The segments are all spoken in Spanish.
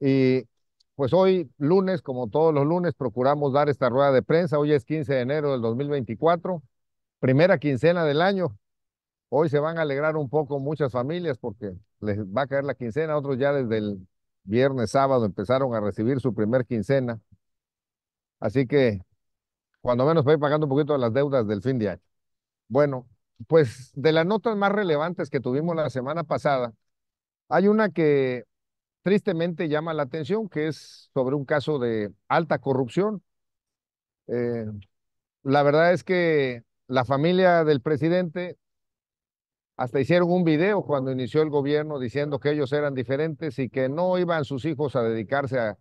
Y pues hoy, lunes, como todos los lunes, procuramos dar esta rueda de prensa. Hoy es 15 de enero del 2024, primera quincena del año. Hoy se van a alegrar un poco muchas familias porque les va a caer la quincena. Otros ya desde el viernes, sábado empezaron a recibir su primer quincena. Así que cuando menos voy pagando un poquito las deudas del fin de año. Bueno, pues de las notas más relevantes que tuvimos la semana pasada, hay una que tristemente llama la atención, que es sobre un caso de alta corrupción. Eh, la verdad es que la familia del presidente hasta hicieron un video cuando inició el gobierno diciendo que ellos eran diferentes y que no iban sus hijos a dedicarse a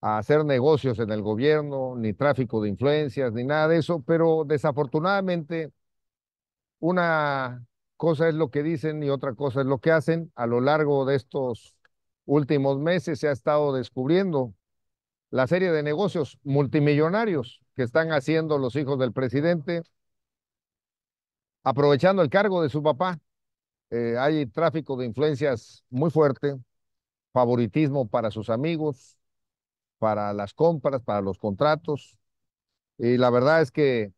hacer negocios en el gobierno, ni tráfico de influencias, ni nada de eso, pero desafortunadamente una cosa es lo que dicen y otra cosa es lo que hacen. A lo largo de estos últimos meses se ha estado descubriendo la serie de negocios multimillonarios que están haciendo los hijos del presidente, aprovechando el cargo de su papá. Eh, hay tráfico de influencias muy fuerte, favoritismo para sus amigos, para las compras, para los contratos. Y la verdad es que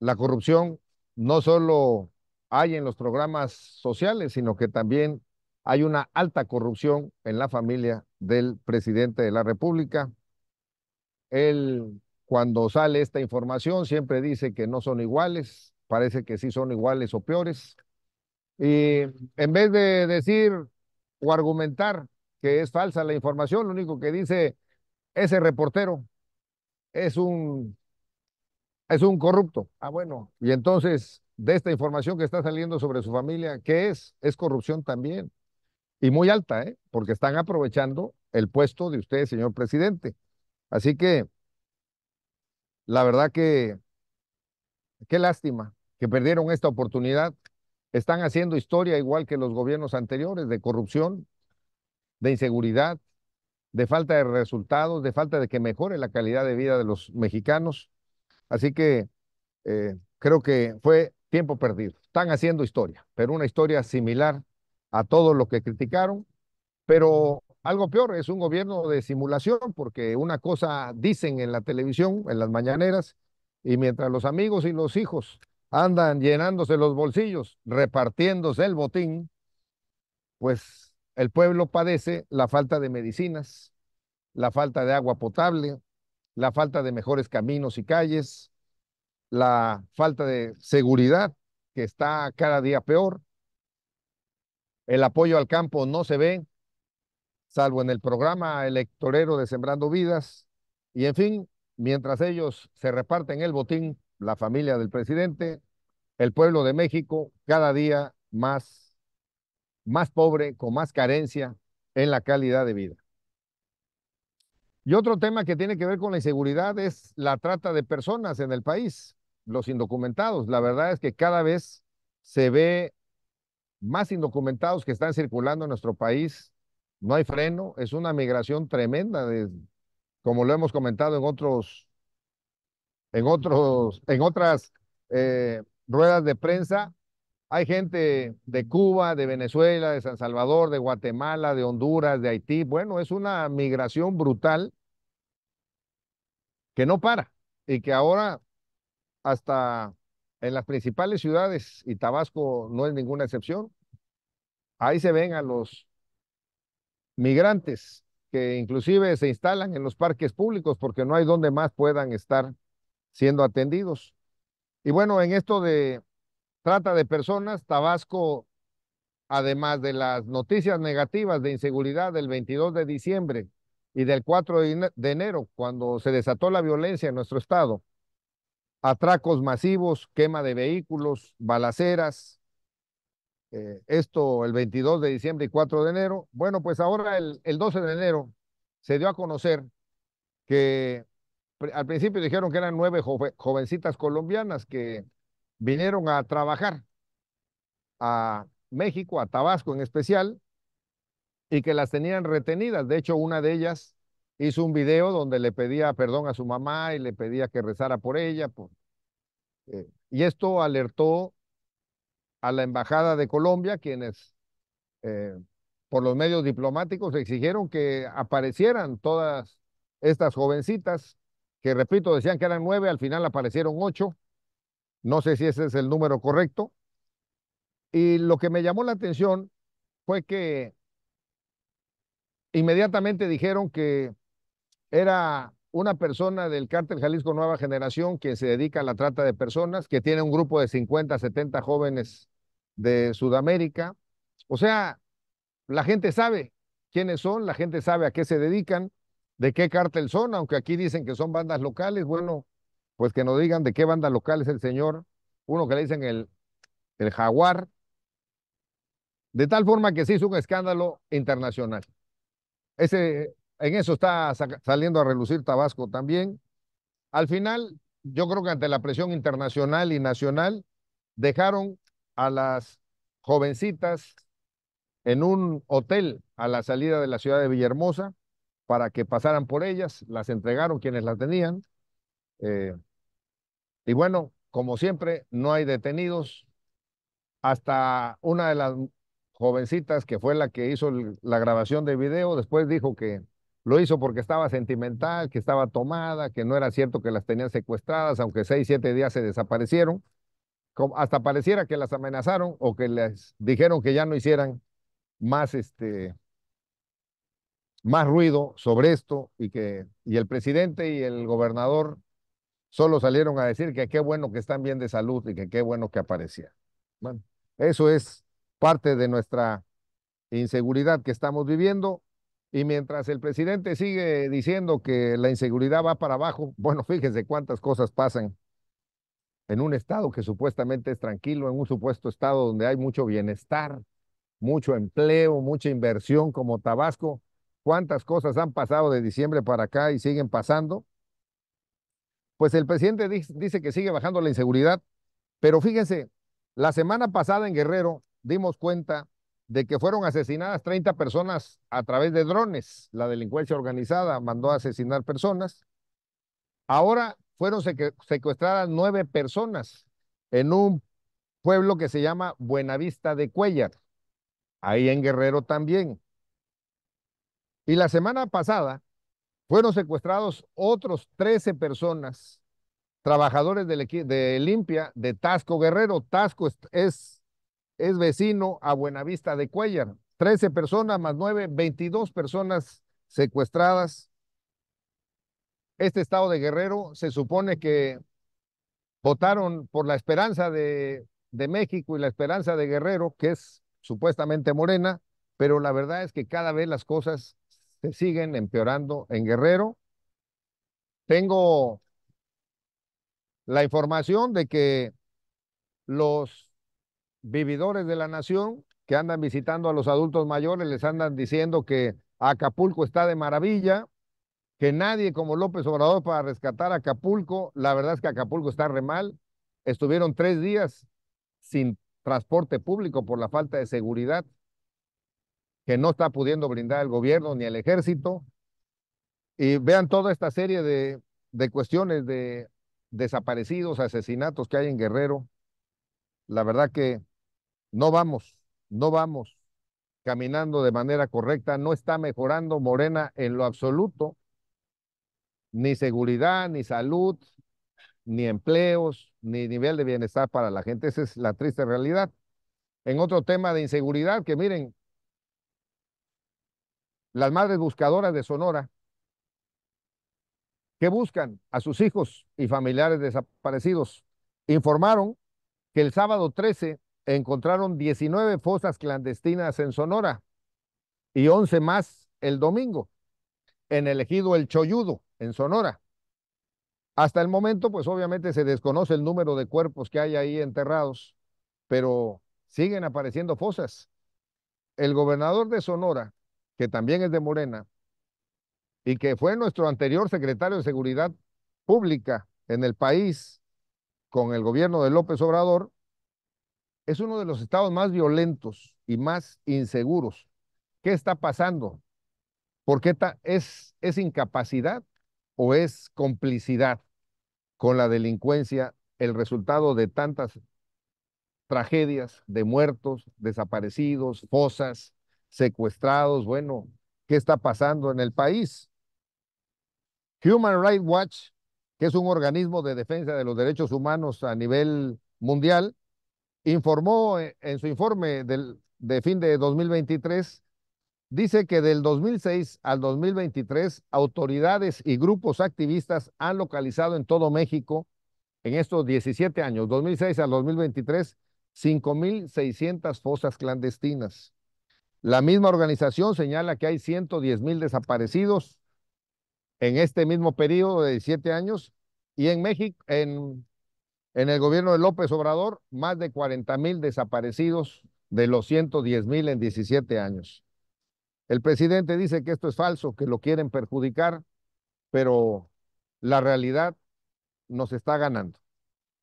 la corrupción no solo hay en los programas sociales, sino que también hay una alta corrupción en la familia del presidente de la República. Él, cuando sale esta información, siempre dice que no son iguales, parece que sí son iguales o peores. Y en vez de decir o argumentar que es falsa la información, lo único que dice ese reportero es un es un corrupto. Ah, bueno, y entonces de esta información que está saliendo sobre su familia, ¿qué es? Es corrupción también y muy alta, ¿eh? porque están aprovechando el puesto de usted, señor presidente. Así que, la verdad que, qué lástima que perdieron esta oportunidad. Están haciendo historia igual que los gobiernos anteriores de corrupción, de inseguridad, de falta de resultados, de falta de que mejore la calidad de vida de los mexicanos. Así que eh, creo que fue tiempo perdido. Están haciendo historia, pero una historia similar a todos lo que criticaron, pero algo peor, es un gobierno de simulación, porque una cosa dicen en la televisión, en las mañaneras, y mientras los amigos y los hijos andan llenándose los bolsillos, repartiéndose el botín, pues el pueblo padece la falta de medicinas, la falta de agua potable, la falta de mejores caminos y calles, la falta de seguridad que está cada día peor, el apoyo al campo no se ve, salvo en el programa electorero de Sembrando Vidas. Y en fin, mientras ellos se reparten el botín, la familia del presidente, el pueblo de México cada día más, más pobre, con más carencia en la calidad de vida. Y otro tema que tiene que ver con la inseguridad es la trata de personas en el país, los indocumentados. La verdad es que cada vez se ve más indocumentados que están circulando en nuestro país. No hay freno, es una migración tremenda, como lo hemos comentado en otros, en otros, en otras eh, ruedas de prensa. Hay gente de Cuba, de Venezuela, de San Salvador, de Guatemala, de Honduras, de Haití. Bueno, es una migración brutal que no para y que ahora hasta en las principales ciudades, y Tabasco no es ninguna excepción, ahí se ven a los migrantes que inclusive se instalan en los parques públicos porque no hay donde más puedan estar siendo atendidos. Y bueno, en esto de trata de personas, Tabasco, además de las noticias negativas de inseguridad del 22 de diciembre y del 4 de enero, cuando se desató la violencia en nuestro estado, atracos masivos, quema de vehículos, balaceras. Eh, esto el 22 de diciembre y 4 de enero. Bueno, pues ahora el, 12 de enero se dio a conocer que al principio dijeron que eran nueve jovencitas colombianas que vinieron a trabajar a México, a Tabasco en especial, y que las tenían retenidas. De hecho, una de ellas hizo un video donde le pedía perdón a su mamá y le pedía que rezara por ella. Eh, y esto alertó a la Embajada de Colombia, quienes eh, por los medios diplomáticos exigieron que aparecieran todas estas jovencitas, que repito, decían que eran nueve, al final aparecieron ocho. No sé si ese es el número correcto. Y lo que me llamó la atención fue que inmediatamente dijeron que era una persona del cártel Jalisco Nueva Generación que se dedica a la trata de personas, que tiene un grupo de 50, 70 jóvenes de Sudamérica. O sea, la gente sabe quiénes son, la gente sabe a qué se dedican, de qué cártel son, aunque aquí dicen que son bandas locales. Bueno, pues que nos digan de qué banda local es el señor, uno que le dicen el, el jaguar, de tal forma que se hizo un escándalo internacional. Ese en eso está saliendo a relucir Tabasco también. Al final, yo creo que ante la presión internacional y nacional, dejaron a las jovencitas en un hotel a la salida de la ciudad de Villahermosa para que pasaran por ellas, las entregaron quienes las tenían. Eh, y bueno, como siempre, no hay detenidos. Hasta una de las jovencitas que fue la que hizo la grabación de video, después dijo que lo hizo porque estaba sentimental, que estaba tomada, que no era cierto que las tenían secuestradas, aunque seis, siete días se desaparecieron. Hasta pareciera que las amenazaron o que les dijeron que ya no hicieran más, este, más ruido sobre esto y que y el presidente y el gobernador solo salieron a decir que qué bueno que están bien de salud y que qué bueno que aparecían. eso es parte de nuestra inseguridad que estamos viviendo y mientras el presidente sigue diciendo que la inseguridad va para abajo, bueno, fíjense cuántas cosas pasan en un estado que supuestamente es tranquilo, en un supuesto estado donde hay mucho bienestar, mucho empleo, mucha inversión como Tabasco. ¿Cuántas cosas han pasado de diciembre para acá y siguen pasando? Pues el presidente dice que sigue bajando la inseguridad, pero fíjense, la semana pasada en Guerrero dimos cuenta de que fueron asesinadas 30 personas a través de drones. La delincuencia organizada mandó a asesinar personas. Ahora fueron secuestradas nueve personas en un pueblo que se llama Buenavista de Cuellar, ahí en Guerrero también. Y la semana pasada fueron secuestrados otros 13 personas, trabajadores de, de Limpia de Tasco Guerrero. Tasco es es vecino a Buenavista de Cuellar. 13 personas más 9, 22 personas secuestradas. Este estado de Guerrero se supone que votaron por la esperanza de, de México y la esperanza de Guerrero, que es supuestamente morena, pero la verdad es que cada vez las cosas se siguen empeorando en Guerrero. Tengo la información de que los vividores de la nación que andan visitando a los adultos mayores, les andan diciendo que Acapulco está de maravilla, que nadie como López Obrador para rescatar Acapulco, la verdad es que Acapulco está re mal, estuvieron tres días sin transporte público por la falta de seguridad que no está pudiendo brindar el gobierno ni el ejército. Y vean toda esta serie de cuestiones de desaparecidos, asesinatos que hay en Guerrero. La verdad que no vamos, no vamos caminando de manera correcta, no está mejorando Morena en lo absoluto, ni seguridad, ni salud, ni empleos, ni nivel de bienestar para la gente. Esa es la triste realidad. En otro tema de inseguridad, que miren, las madres buscadoras de Sonora, que buscan a sus hijos y familiares desaparecidos, informaron que el sábado 13 encontraron 19 fosas clandestinas en Sonora y 11 más el domingo en el ejido El Choyudo, en Sonora. Hasta el momento, pues obviamente se desconoce el número de cuerpos que hay ahí enterrados, pero siguen apareciendo fosas. El gobernador de Sonora, que también es de Morena, y que fue nuestro anterior secretario de Seguridad Pública en el país con el gobierno de López Obrador, es uno de los estados más violentos y más inseguros. ¿Qué está pasando? ¿Por qué es, es incapacidad o es complicidad con la delincuencia el resultado de tantas tragedias de muertos, desaparecidos, fosas, secuestrados? Bueno, ¿qué está pasando en el país? Human Rights Watch, que es un organismo de defensa de los derechos humanos a nivel mundial, informó e, en su informe de fin de 2023, dice que del 2006 al 2023, autoridades y grupos activistas han localizado en todo México, en estos 17 años, 2006 al 2023, 5.600 fosas clandestinas. La misma organización señala que hay 110.000 desaparecidos en este mismo periodo de 17 años y en México, en en el gobierno de López Obrador, más de 40 mil desaparecidos de los 110 mil en 17 años. El presidente dice que esto es falso, que lo quieren perjudicar, pero la realidad nos está ganando.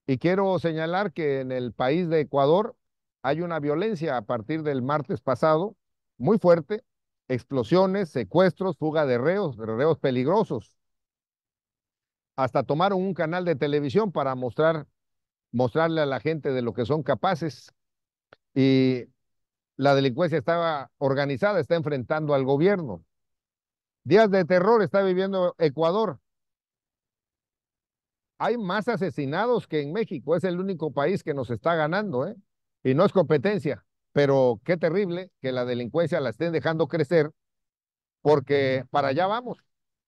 Y quiero señalar que en el país de Ecuador hay una violencia a partir del martes pasado muy fuerte, explosiones, secuestros, fuga de reos, reos peligrosos. Hasta tomaron un canal de televisión para mostrar mostrarle a la gente de lo que son capaces. Y la delincuencia estaba organizada, está enfrentando al gobierno. Días de terror está viviendo Ecuador. Hay más asesinados que en México, es el único país que nos está ganando, ¿eh? Y no es competencia, pero qué terrible que la delincuencia la estén dejando crecer, porque para allá vamos.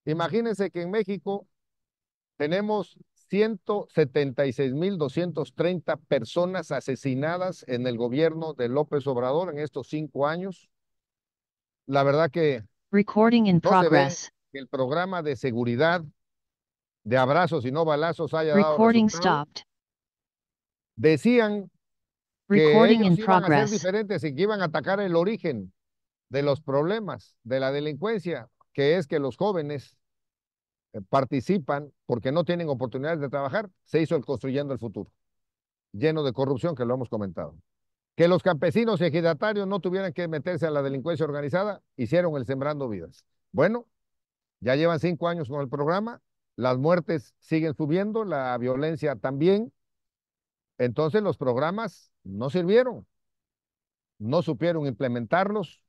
Imagínense que en México tenemos 176.230 personas asesinadas en el gobierno de López Obrador en estos cinco años. La verdad que Recording el programa de seguridad de abrazos y no balazos haya Decían que iban a diferentes y que iban a atacar el origen de los problemas de la delincuencia, que es que los jóvenes eh, participan porque no tienen oportunidades de trabajar, se hizo el Construyendo el Futuro, lleno de corrupción, que lo hemos comentado. Que los campesinos y ejidatarios no tuvieran que meterse a la delincuencia organizada, hicieron el Sembrando Vidas. Bueno, ya llevan cinco años con el programa, las muertes siguen subiendo, la violencia también. Entonces los programas no sirvieron, no supieron implementarlos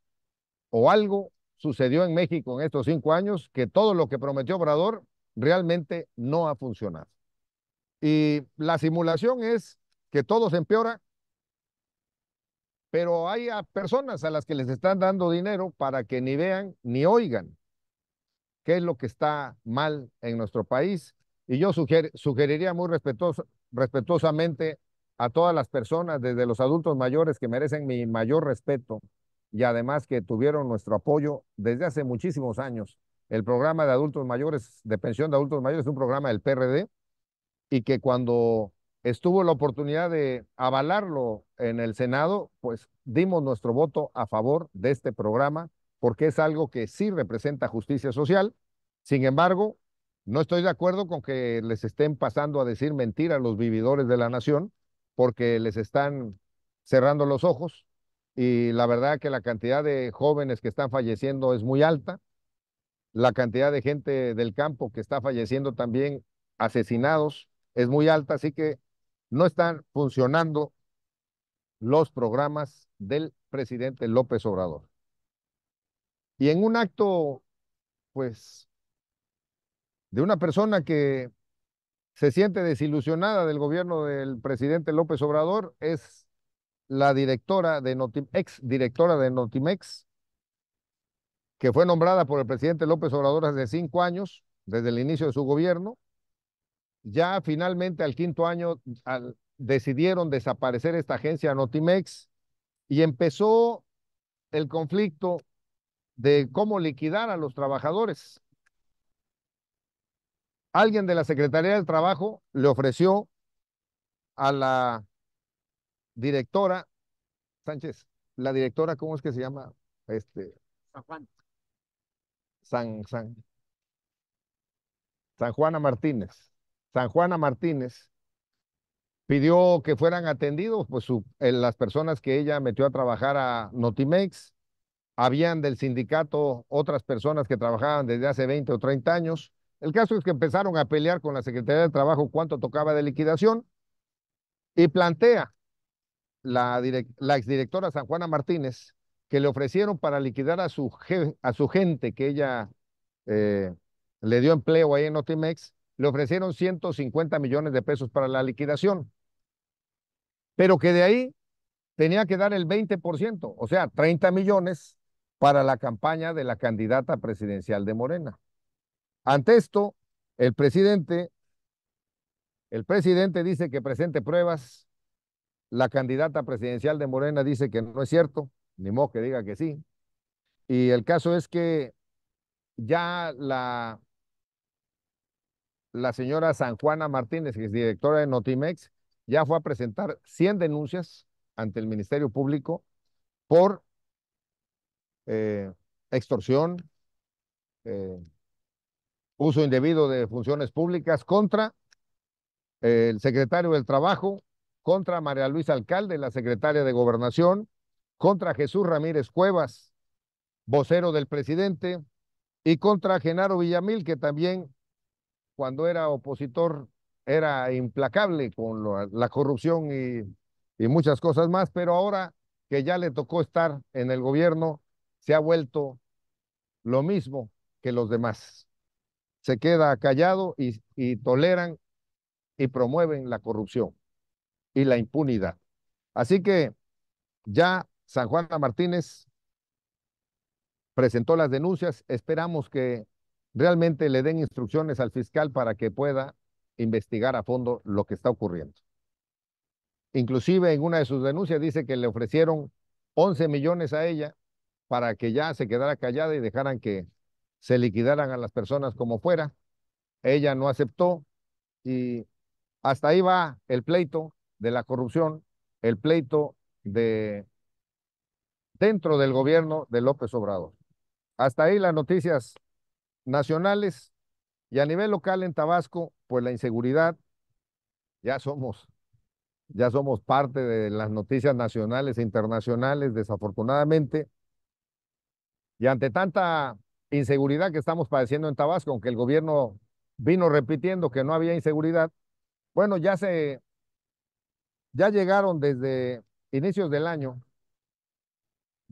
o algo sucedió en México en estos cinco años, que todo lo que prometió Obrador realmente no ha funcionado. Y la simulación es que todo se empeora, pero hay personas a las que les están dando dinero para que ni vean ni oigan qué es lo que está mal en nuestro país. Y yo sugeriría muy respetuosamente a todas las personas, desde los adultos mayores que merecen mi mayor respeto, y además que tuvieron nuestro apoyo desde hace muchísimos años. El programa de adultos mayores, de pensión de adultos mayores, es un programa del PRD y que cuando estuvo la oportunidad de avalarlo en el Senado, pues dimos nuestro voto a favor de este programa porque es algo que sí representa justicia social. Sin embargo, no estoy de acuerdo con que les estén pasando a decir mentira a los vividores de la nación porque les están cerrando los ojos, y la verdad que la cantidad de jóvenes que están falleciendo es muy alta, la cantidad de gente del campo que está falleciendo también asesinados es muy alta, así que no están funcionando los programas del presidente López Obrador. Y en un acto, pues, de una persona que se siente desilusionada del gobierno del presidente López Obrador es la directora de ex directora de Notimex, que fue nombrada por el presidente López Obrador hace cinco años, desde el inicio de su gobierno, ya finalmente al quinto año decidieron desaparecer esta agencia Notimex y empezó el conflicto de cómo liquidar a los trabajadores. Alguien de la Secretaría del Trabajo le ofreció a la directora Sánchez, la directora, ¿cómo es que se llama? Este. San Juan. San, San, Juana Martínez. San Juana Martínez pidió que fueran atendidos, pues eh, las personas que ella metió a trabajar a Notimex, habían del sindicato otras personas que trabajaban desde hace 20 o 30 años. El caso es que empezaron a pelear con la Secretaría de Trabajo cuánto tocaba de liquidación y plantea la, la exdirectora San Juana Martínez, que le ofrecieron para liquidar a su, gente que ella eh, le dio empleo ahí en Otimex, le ofrecieron 150 millones de pesos para la liquidación, pero que de ahí tenía que dar el 20%, o sea, 30 millones para la campaña de la candidata presidencial de Morena. Ante esto, el presidente, el presidente dice que presente pruebas, la candidata presidencial de Morena dice que no es cierto, ni modo que diga que sí. Y el caso es que ya la, la señora San Juana Martínez, que es directora de Notimex, ya fue a presentar 100 denuncias ante el Ministerio Público por eh, extorsión, eh, uso indebido de funciones públicas contra el secretario del Trabajo, contra María Luisa Alcalde, la secretaria de Gobernación, contra Jesús Ramírez Cuevas, vocero del presidente, y contra Genaro Villamil, que también cuando era opositor era implacable con la corrupción y, muchas cosas más, pero ahora que ya le tocó estar en el gobierno, se ha vuelto lo mismo que los demás. Se queda callado y toleran y promueven la corrupción y la impunidad. Así que ya San Juan Martínez presentó las denuncias. Esperamos que realmente le den instrucciones al fiscal para que pueda investigar a fondo lo que está ocurriendo. Inclusive en una de sus denuncias dice que le ofrecieron 11 millones a ella para que ya se quedara callada y dejaran que se liquidaran a las personas como fuera. Ella no aceptó y hasta ahí va el pleito de la corrupción, el pleito de dentro del gobierno de López Obrador. Hasta ahí las noticias nacionales y a nivel local en Tabasco, pues la inseguridad ya somos ya somos parte de las noticias nacionales e internacionales desafortunadamente. Y ante tanta inseguridad que estamos padeciendo en Tabasco, aunque el gobierno vino repitiendo que no había inseguridad, bueno, ya se ya llegaron desde inicios del año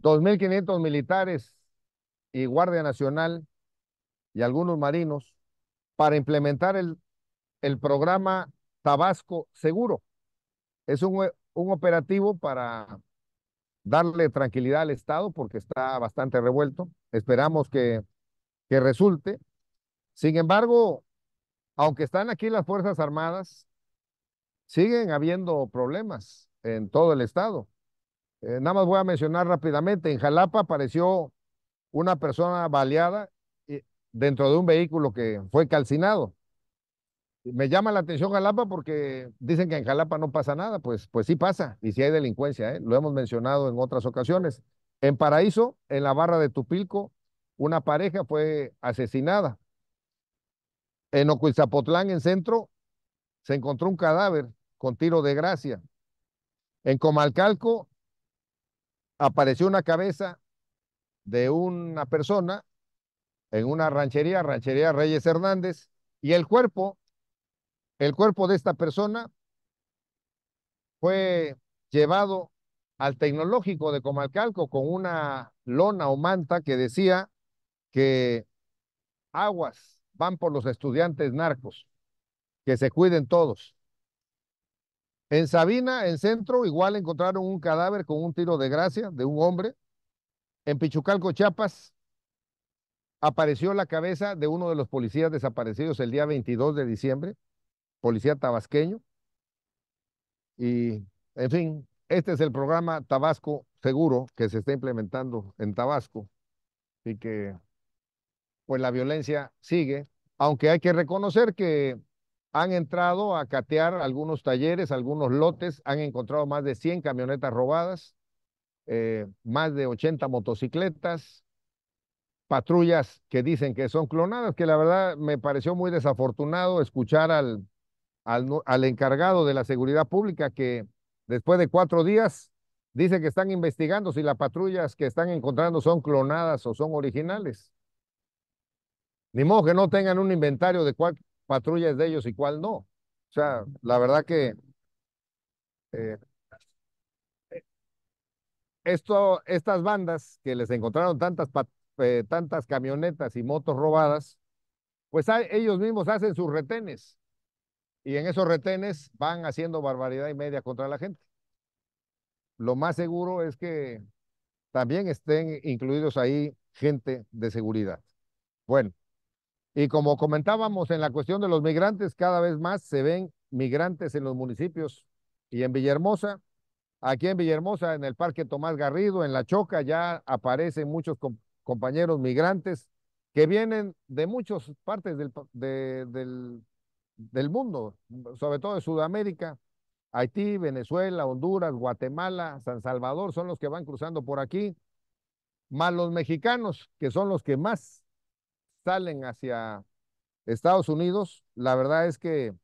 2.500 militares y Guardia Nacional y algunos marinos para implementar el, el programa Tabasco Seguro. Es un, operativo para darle tranquilidad al Estado porque está bastante revuelto. Esperamos que, que resulte. Sin embargo, aunque están aquí las Fuerzas Armadas, siguen habiendo problemas en todo el estado. Eh, nada más voy a mencionar rápidamente, en Jalapa apareció una persona baleada dentro de un vehículo que fue calcinado. Me llama la atención Jalapa porque dicen que en Jalapa no pasa nada, pues, pues sí pasa, y si hay delincuencia, ¿eh? lo hemos mencionado en otras ocasiones. En Paraíso, en la barra de Tupilco, una pareja fue asesinada. En Ocuizapotlán, en centro, se encontró un cadáver con tiro de gracia. En Comalcalco apareció una cabeza de una persona en una ranchería, ranchería Reyes Hernández, y el cuerpo, el cuerpo de esta persona fue llevado al tecnológico de Comalcalco con una lona o manta que decía que aguas van por los estudiantes narcos, que se cuiden todos. En Sabina, en centro, igual encontraron un cadáver con un tiro de gracia de un hombre. En Pichucalco, Chiapas, apareció la cabeza de uno de los policías desaparecidos el día 22 de diciembre, policía tabasqueño. Y, en fin, este es el programa Tabasco Seguro que se está implementando en Tabasco y que, pues, la violencia sigue, aunque hay que reconocer que han entrado a catear algunos talleres, algunos lotes, han encontrado más de 100 camionetas robadas, eh, más de 80 motocicletas, patrullas que dicen que son clonadas, que la verdad me pareció muy desafortunado escuchar al, al, al encargado de la seguridad pública que después de cuatro días dice que están investigando si las patrullas que están encontrando son clonadas o son originales. Ni modo que no tengan un inventario de cuál, patrullas de ellos y cuál no. O sea, la verdad que eh, esto, estas bandas que les encontraron tantas, eh, tantas camionetas y motos robadas, pues ellos mismos hacen sus retenes y en esos retenes van haciendo barbaridad y media contra la gente. Lo más seguro es que también estén incluidos ahí gente de seguridad. Bueno, y como comentábamos en la cuestión de los migrantes, cada vez más se ven migrantes en los municipios y en Villahermosa. Aquí en Villahermosa, en el Parque Tomás Garrido, en La Choca, ya aparecen muchos compañeros migrantes que vienen de muchas partes del, del mundo, sobre todo de Sudamérica, Haití, Venezuela, Honduras, Guatemala, San Salvador, son los que van cruzando por aquí, más los mexicanos, que son los que más salen hacia Estados Unidos, la verdad es que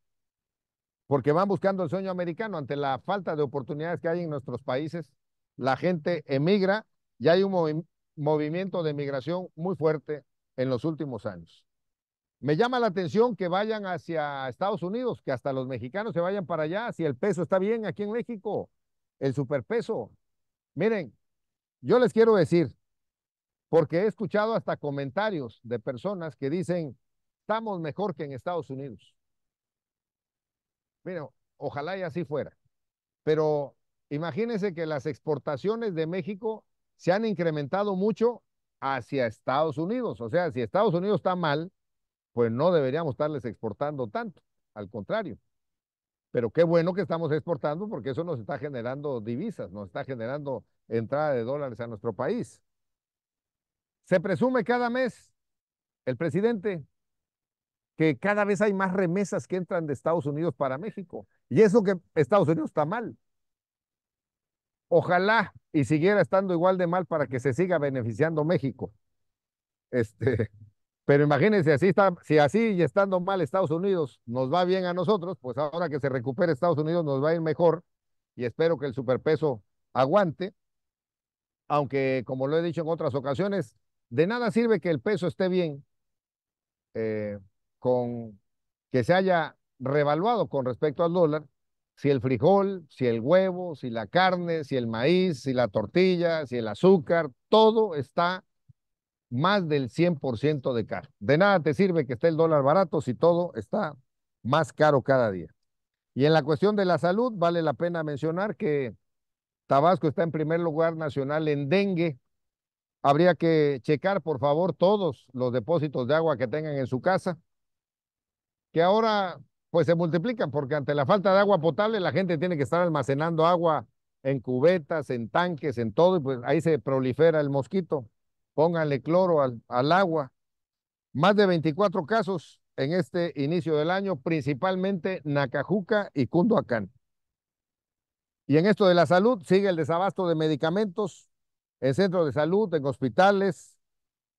porque van buscando el sueño americano ante la falta de oportunidades que hay en nuestros países, la gente emigra y hay un movimiento de migración muy fuerte en los últimos años. Me llama la atención que vayan hacia Estados Unidos, que hasta los mexicanos se vayan para allá, si el peso está bien aquí en México, el superpeso. Miren, yo les quiero decir, porque he escuchado hasta comentarios de personas que dicen, estamos mejor que en Estados Unidos. Mira, ojalá y así fuera. Pero imagínense que las exportaciones de México se han incrementado mucho hacia Estados Unidos. O sea, si Estados Unidos está mal, pues no deberíamos estarles exportando tanto. Al contrario. Pero qué bueno que estamos exportando porque eso nos está generando divisas, nos está generando entrada de dólares a nuestro país. Se presume cada mes, el presidente, que cada vez hay más remesas que entran de Estados Unidos para México. Y eso que Estados Unidos está mal. Ojalá y siguiera estando igual de mal para que se siga beneficiando México. Este, pero imagínense, así está, si así y estando mal Estados Unidos nos va bien a nosotros, pues ahora que se recupere Estados Unidos nos va a ir mejor y espero que el superpeso aguante. Aunque, como lo he dicho en otras ocasiones, de nada sirve que el peso esté bien eh, con que se haya revaluado con respecto al dólar, si el frijol, si el huevo, si la carne, si el maíz, si la tortilla, si el azúcar, todo está más del 100% de caro. De nada te sirve que esté el dólar barato si todo está más caro cada día. Y en la cuestión de la salud, vale la pena mencionar que Tabasco está en primer lugar nacional en dengue Habría que checar, por favor, todos los depósitos de agua que tengan en su casa, que ahora pues se multiplican, porque ante la falta de agua potable la gente tiene que estar almacenando agua en cubetas, en tanques, en todo, y pues ahí se prolifera el mosquito. Pónganle cloro al, al agua. Más de 24 casos en este inicio del año, principalmente Nacajuca y Cunduacán. Y en esto de la salud sigue el desabasto de medicamentos, en centros de salud, en hospitales,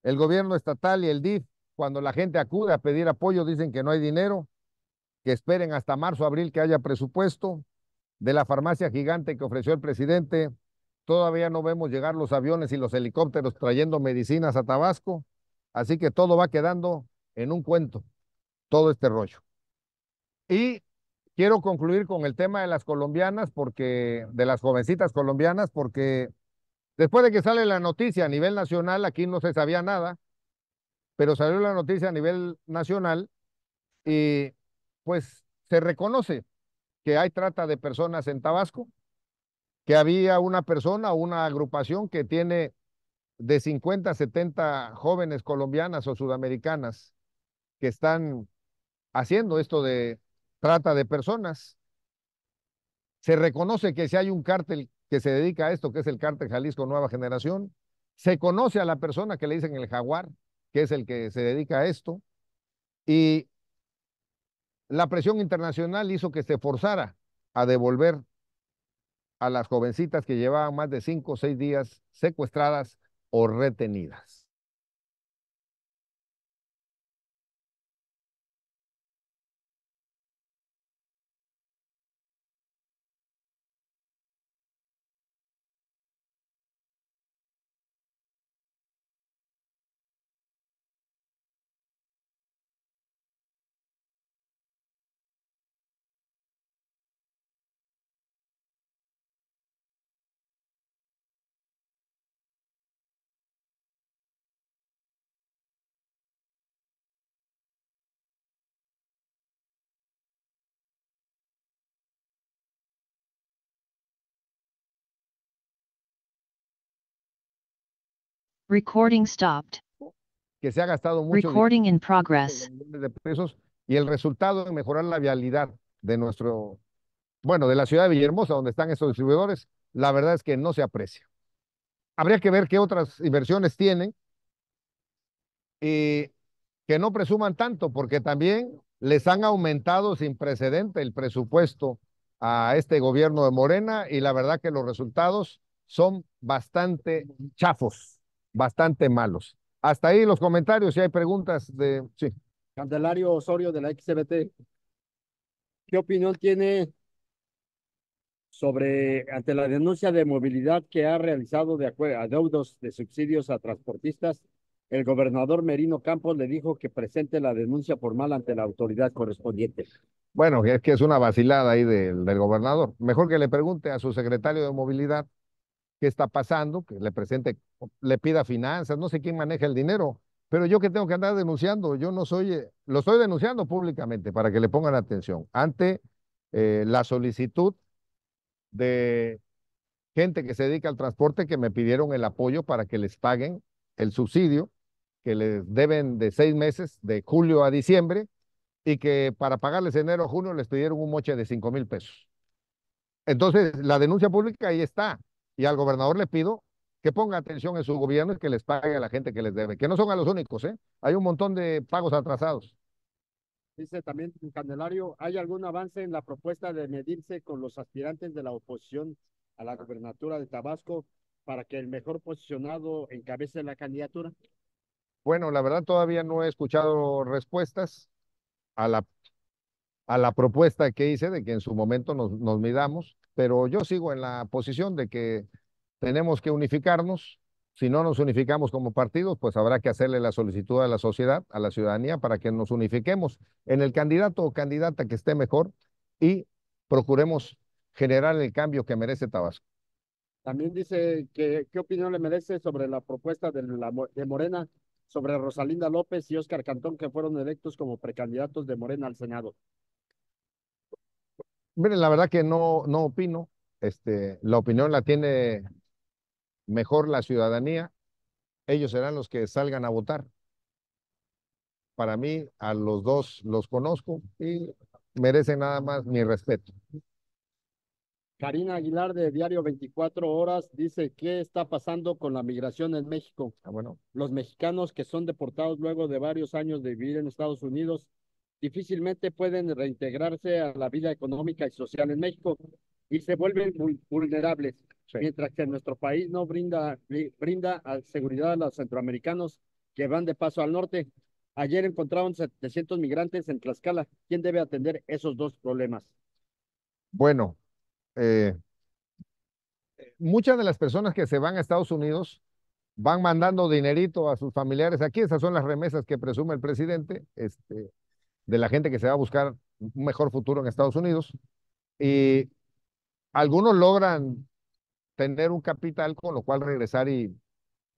el gobierno estatal y el DIF, cuando la gente acude a pedir apoyo, dicen que no hay dinero, que esperen hasta marzo, abril que haya presupuesto. De la farmacia gigante que ofreció el presidente, todavía no vemos llegar los aviones y los helicópteros trayendo medicinas a Tabasco, así que todo va quedando en un cuento, todo este rollo. Y quiero concluir con el tema de las colombianas, porque, de las jovencitas colombianas, porque Después de que sale la noticia a nivel nacional, aquí no se sabía nada, pero salió la noticia a nivel nacional y pues se reconoce que hay trata de personas en Tabasco, que había una persona o una agrupación que tiene de 50 a 70 jóvenes colombianas o sudamericanas que están haciendo esto de trata de personas. Se reconoce que si hay un cártel se dedica a esto, que es el cártel Jalisco Nueva Generación. Se conoce a la persona que le dicen el jaguar, que es el que se dedica a esto. Y la presión internacional hizo que se forzara a devolver a las jovencitas que llevaban más de cinco o seis días secuestradas o retenidas. Recording stopped. Que se ha gastado mucho Recording in progress. de pesos y el resultado en mejorar la vialidad de nuestro, bueno, de la ciudad de Villahermosa, donde están esos distribuidores, la verdad es que no se aprecia. Habría que ver qué otras inversiones tienen y que no presuman tanto, porque también les han aumentado sin precedente el presupuesto a este gobierno de Morena y la verdad que los resultados son bastante chafos bastante malos. Hasta ahí los comentarios, si hay preguntas de... Sí. Candelario Osorio de la XBT. ¿Qué opinión tiene sobre, ante la denuncia de movilidad que ha realizado de deudos de subsidios a transportistas, el gobernador Merino Campos le dijo que presente la denuncia formal ante la autoridad correspondiente. Bueno, es que es una vacilada ahí del, del gobernador. Mejor que le pregunte a su secretario de movilidad qué está pasando, que le presente, le pida finanzas, no sé quién maneja el dinero, pero yo que tengo que andar denunciando, yo no soy, eh, lo estoy denunciando públicamente para que le pongan atención ante eh, la solicitud de gente que se dedica al transporte que me pidieron el apoyo para que les paguen el subsidio que les deben de seis meses, de julio a diciembre, y que para pagarles enero a junio les pidieron un moche de cinco mil pesos. Entonces, la denuncia pública ahí está. Y al gobernador le pido que ponga atención en su gobierno y que les pague a la gente que les debe, que no son a los únicos, ¿eh? Hay un montón de pagos atrasados. Dice también Candelario, ¿hay algún avance en la propuesta de medirse con los aspirantes de la oposición a la gobernatura de Tabasco para que el mejor posicionado encabece la candidatura? Bueno, la verdad todavía no he escuchado respuestas a la, a la propuesta que hice de que en su momento nos, nos midamos pero yo sigo en la posición de que tenemos que unificarnos. Si no nos unificamos como partidos, pues habrá que hacerle la solicitud a la sociedad, a la ciudadanía, para que nos unifiquemos en el candidato o candidata que esté mejor y procuremos generar el cambio que merece Tabasco. También dice que qué opinión le merece sobre la propuesta de, de Morena sobre Rosalinda López y Oscar Cantón, que fueron electos como precandidatos de Morena al Senado. Miren, la verdad que no, no opino. Este, la opinión la tiene mejor la ciudadanía. Ellos serán los que salgan a votar. Para mí, a los dos los conozco y merecen nada más mi respeto. Karina Aguilar de Diario 24 Horas dice, ¿qué está pasando con la migración en México? Ah, bueno. Los mexicanos que son deportados luego de varios años de vivir en Estados Unidos difícilmente pueden reintegrarse a la vida económica y social en México y se vuelven vulnerables, mientras que nuestro país no brinda, brinda seguridad a los centroamericanos que van de paso al norte. Ayer encontraron 700 migrantes en Tlaxcala. ¿Quién debe atender esos dos problemas? Bueno, eh, muchas de las personas que se van a Estados Unidos van mandando dinerito a sus familiares aquí. Esas son las remesas que presume el presidente. Este, de la gente que se va a buscar un mejor futuro en Estados Unidos. Y algunos logran tener un capital con lo cual regresar y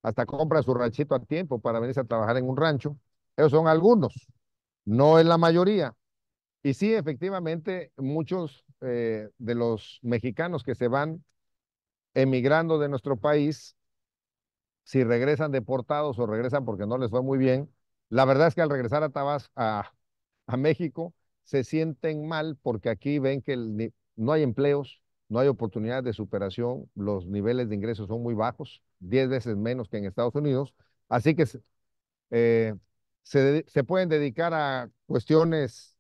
hasta compra su ranchito a tiempo para venirse a trabajar en un rancho. Esos son algunos, no es la mayoría. Y sí, efectivamente, muchos eh, de los mexicanos que se van emigrando de nuestro país, si regresan deportados o regresan porque no les fue muy bien, la verdad es que al regresar a Tabasco, a México se sienten mal porque aquí ven que no hay empleos, no hay oportunidades de superación, los niveles de ingresos son muy bajos, 10 veces menos que en Estados Unidos, así que eh, se, pueden dedicar a cuestiones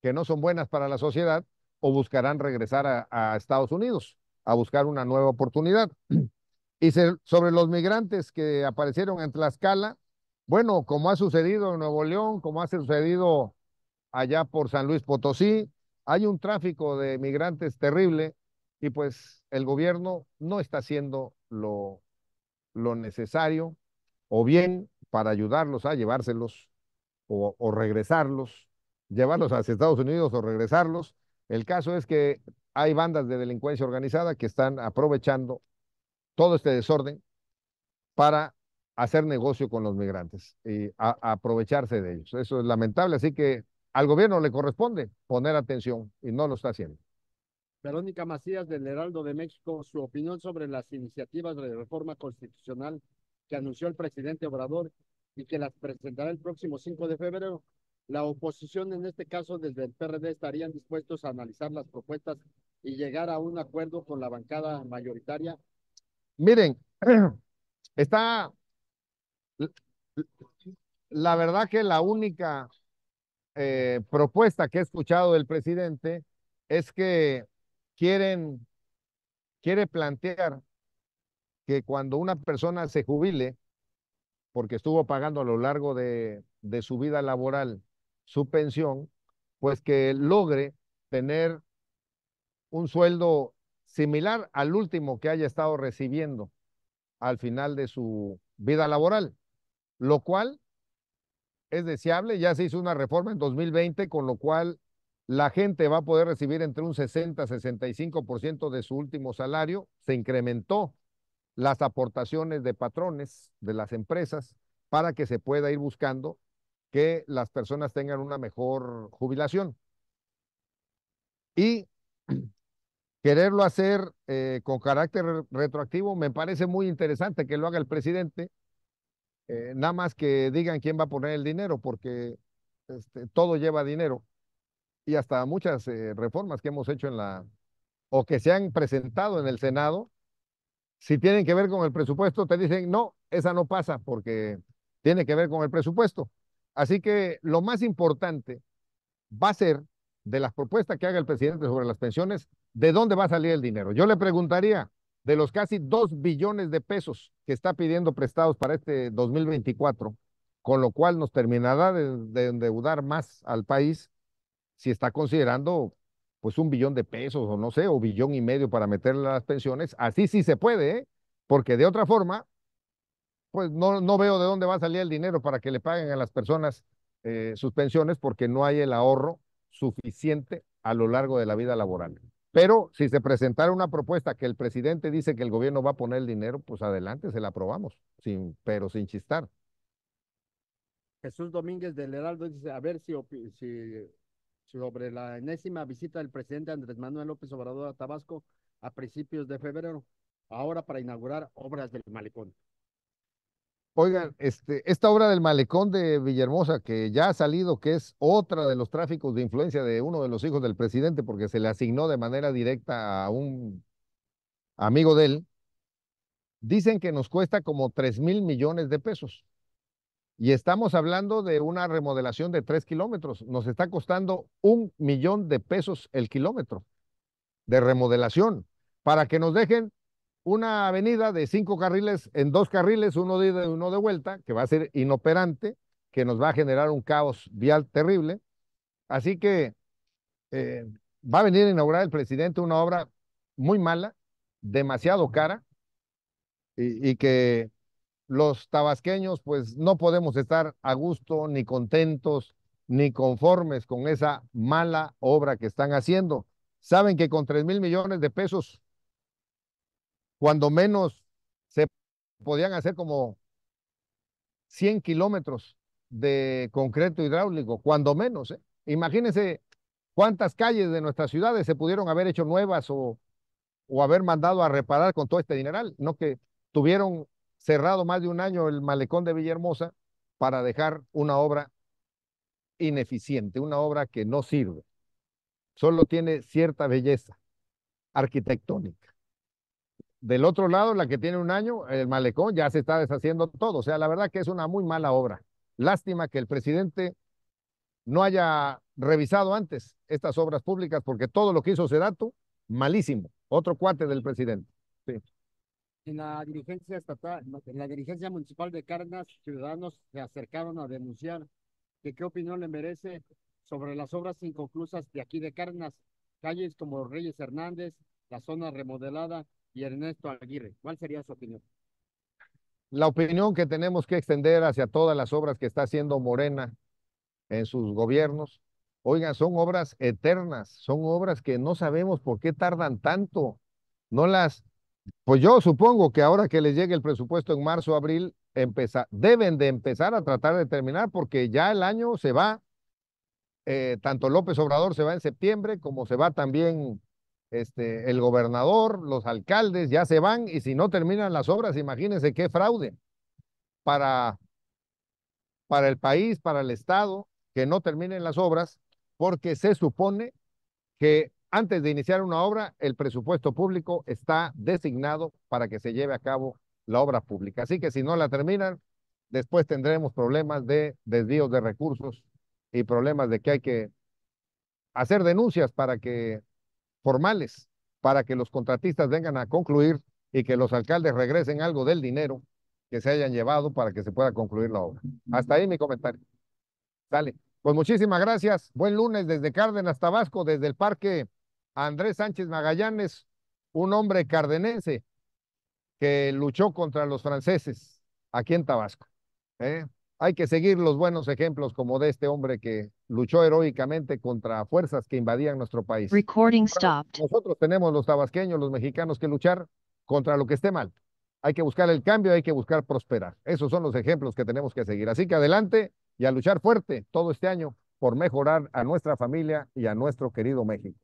que no son buenas para la sociedad o buscarán regresar a, Estados Unidos a buscar una nueva oportunidad. Y sobre los migrantes que aparecieron en Tlaxcala, bueno, como ha sucedido en Nuevo León, como ha sucedido allá por San Luis Potosí. Hay un tráfico de migrantes terrible y pues el gobierno no está haciendo lo, lo necesario o bien para ayudarlos a llevárselos o, regresarlos, llevarlos hacia Estados Unidos o regresarlos. El caso es que hay bandas de delincuencia organizada que están aprovechando todo este desorden para hacer negocio con los migrantes y aprovecharse de ellos. Eso es lamentable, así que al gobierno le corresponde poner atención y no lo está haciendo. Verónica Macías del Heraldo de México, su opinión sobre las iniciativas de reforma constitucional que anunció el presidente Obrador y que las presentará el próximo 5 de febrero. La oposición, en este caso desde el PRD, estarían dispuestos a analizar las propuestas y llegar a un acuerdo con la bancada mayoritaria. Miren, está la verdad que la única eh, propuesta que he escuchado del presidente es que quieren, quiere plantear que cuando una persona se jubile, porque estuvo pagando a lo largo de, de su vida laboral su pensión, pues que logre tener un sueldo similar al último que haya estado recibiendo al final de su vida laboral, lo cual es deseable. Ya se hizo una reforma en 2020, con lo cual la gente va a poder recibir entre un 60 y 65% de su último salario. Se incrementó las aportaciones de patrones de las empresas para que se pueda ir buscando que las personas tengan una mejor jubilación. Y quererlo hacer eh, con carácter retroactivo me parece muy interesante que lo haga el presidente eh, nada más que digan quién va a poner el dinero, porque este, todo lleva dinero. Y hasta muchas eh, reformas que hemos hecho en la, o que se han presentado en el Senado, si tienen que ver con el presupuesto, te dicen, no, esa no pasa porque tiene que ver con el presupuesto. Así que lo más importante va a ser de las propuestas que haga el presidente sobre las pensiones, ¿de dónde va a salir el dinero? Yo le preguntaría, de los casi 2 billones de pesos que está pidiendo prestados para este 2024, con lo cual nos terminará de, endeudar más al país si está considerando pues un billón de pesos o no sé, o billón y medio para meterle a las pensiones. Así sí se puede, ¿eh? porque de otra forma, pues no, no veo de dónde va a salir el dinero para que le paguen a las personas eh, sus pensiones porque no hay el ahorro suficiente a lo largo de la vida laboral. Pero si se presentara una propuesta que el presidente dice que el gobierno va a poner el dinero, pues adelante, se la aprobamos, sin, pero sin chistar. Jesús Domínguez del Heraldo dice, a ver si sobre la enésima visita del presidente Andrés Manuel López Obrador a Tabasco a principios de febrero, ahora para inaugurar obras del malecón. Oigan, este, esta obra del malecón de Villahermosa, que ya ha salido, que es otra de los tráficos de influencia de uno de los hijos del presidente, porque se le asignó de manera directa a un amigo de él, dicen que nos cuesta como 3 mil millones de pesos. Y estamos hablando de una remodelación de 3 kilómetros. Nos está costando un millón de pesos el kilómetro de remodelación para que nos dejen una avenida de cinco carriles en dos carriles, uno de ida y uno de vuelta, que va a ser inoperante, que nos va a generar un caos vial terrible. Así que eh, va a venir a inaugurar el presidente una obra muy mala, demasiado cara, y, y que los tabasqueños pues no podemos estar a gusto ni contentos ni conformes con esa mala obra que están haciendo. Saben que con tres mil millones de pesos cuando menos se podían hacer como 100 kilómetros de concreto hidráulico, cuando menos. ¿eh? Imagínense cuántas calles de nuestras ciudades se pudieron haber hecho nuevas o, o haber mandado a reparar con todo este dineral, no que tuvieron cerrado más de un año el malecón de Villahermosa para dejar una obra ineficiente, una obra que no sirve, solo tiene cierta belleza arquitectónica del otro lado, la que tiene un año, el malecón, ya se está deshaciendo todo. O sea, la verdad que es una muy mala obra. Lástima que el presidente no haya revisado antes estas obras públicas, porque todo lo que hizo Sedato, malísimo. Otro cuate del presidente. En la dirigencia estatal, en la dirigencia municipal de Carnas, ciudadanos se acercaron a denunciar que qué opinión le merece sobre las obras inconclusas de aquí de Carnas, calles como Reyes Hernández, la zona remodelada y Ernesto Aguirre. ¿Cuál sería su opinión? La opinión que tenemos que extender hacia todas las obras que está haciendo Morena en sus gobiernos. Oigan, son obras eternas, son obras que no sabemos por qué tardan tanto. No las, pues yo supongo que ahora que les llegue el presupuesto en marzo, abril, deben de empezar a tratar de terminar porque ya el año se va. Eh, tanto López Obrador se va en septiembre como se va también este, el gobernador, los alcaldes ya se van y si no terminan las obras, imagínense qué fraude para, para el país, para el Estado, que no terminen las obras, porque se supone que antes de iniciar una obra, el presupuesto público está designado para que se lleve a cabo la obra pública. Así que si no la terminan, después tendremos problemas de desvíos de recursos y problemas de que hay que hacer denuncias para que formales para que los contratistas vengan a concluir y que los alcaldes regresen algo del dinero que se hayan llevado para que se pueda concluir la obra. Hasta ahí mi comentario. Sale. Pues muchísimas gracias. Buen lunes desde Cárdenas, Tabasco, desde el Parque Andrés Sánchez Magallanes, un hombre cardenense que luchó contra los franceses aquí en Tabasco. ¿eh? Hay que seguir los buenos ejemplos como de este hombre que luchó heroicamente contra fuerzas que invadían nuestro país. Nosotros tenemos los tabasqueños, los mexicanos que luchar contra lo que esté mal. Hay que buscar el cambio, hay que buscar prosperar. Esos son los ejemplos que tenemos que seguir. Así que adelante y a luchar fuerte todo este año por mejorar a nuestra familia y a nuestro querido México.